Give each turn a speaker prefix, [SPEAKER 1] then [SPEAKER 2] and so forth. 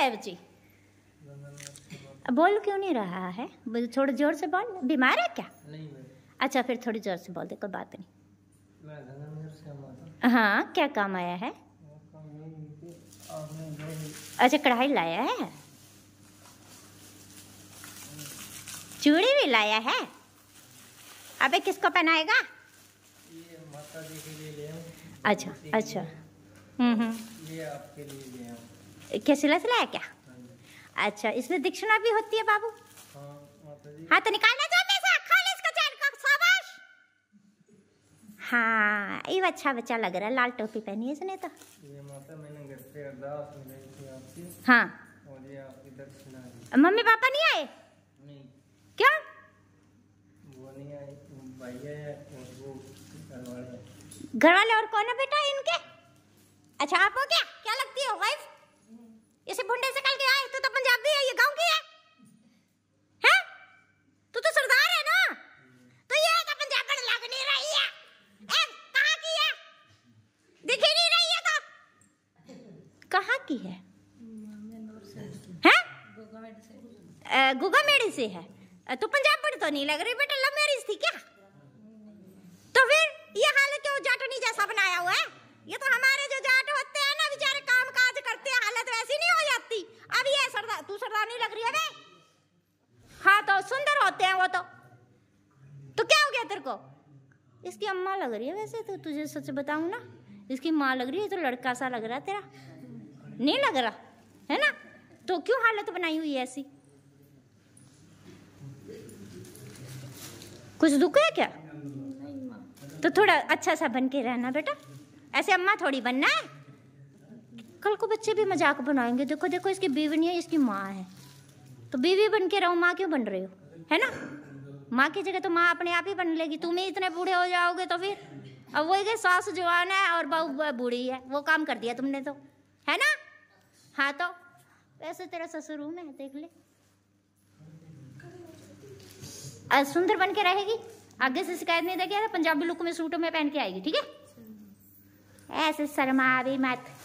[SPEAKER 1] है जी बोल क्यों नहीं रहा है थोड़ी जोर से बोल बीमार है क्या नहीं अच्छा फिर थोड़ी जोर से बोल दे कोई बात नहीं हाँ क्या काम आया है अच्छा कढ़ाई लाया है चूड़ी भी लाया है अबे किसको पहनाएगा अच्छा अच्छा हम्म हम्म ये आपके लिए ले क्या सिलसिला है क्या अच्छा इसमें दीक्षिणा भी होती है बाबू हाँ तो निकालना जाओ हाँ ये अच्छा बच्चा लग रहा है लाल टोपी पहनी है इसने तो हाँ और ये आपकी मम्मी पापा नहीं आए नहीं क्या वो नहीं आए भैया और वो घर वाले घर वाले और कौन है बेटा इनके अच्छा आप हो क्या क्या लगती है वाइफ इसे भुंडे से कल के आए तू तो पंजाबी है ये गांव की है हैं तू तो सरदार है ना तो ये तो पंजाबन लग नहीं रही है ए कहां की है दिख ही नहीं रही है तो कहां की है हैं गुगा मेड़ी से है तो पंजाब तो नहीं लग रही बेटा लव मैरिज थी क्या तो फिर लग रही है ना हाँ तो सुंदर होते हैं वो तो तो क्या हो गया तेरे को इसकी अम्मा लग रही है वैसे तो तुझे सच बताऊँ ना इसकी माँ लग रही है तो लड़का सा लग रहा तेरा नहीं लग रहा है ना तो क्यों हालत बनाई हुई है ऐसी कुछ दुख है क्या तो थोड़ा अच्छा सा बन के रहना बेटा ऐसे अम्मा थोड़ी बनना है कल को बच्चे भी मजाक बनाएंगे देखो देखो इसकी बीवी नहीं है इसकी माँ है तो बीवी बन के रहो माँ क्यों बन रही हो है ना माँ की जगह तो माँ अपने आप ही बन लेगी तुम ही इतने बूढ़े हो जाओगे तो फिर अब वो के सास जवान है और बहू बूढ़ी है वो काम कर दिया तुमने तो है ना हाँ तो वैसे तेरा ससुर हूँ मैं देख ले सुंदर बन के रहेगी आगे से शिकायत नहीं देगी पंजाबी लुक में सूटों में पहन के आएगी ठीक है ऐसे शर्मा भी मत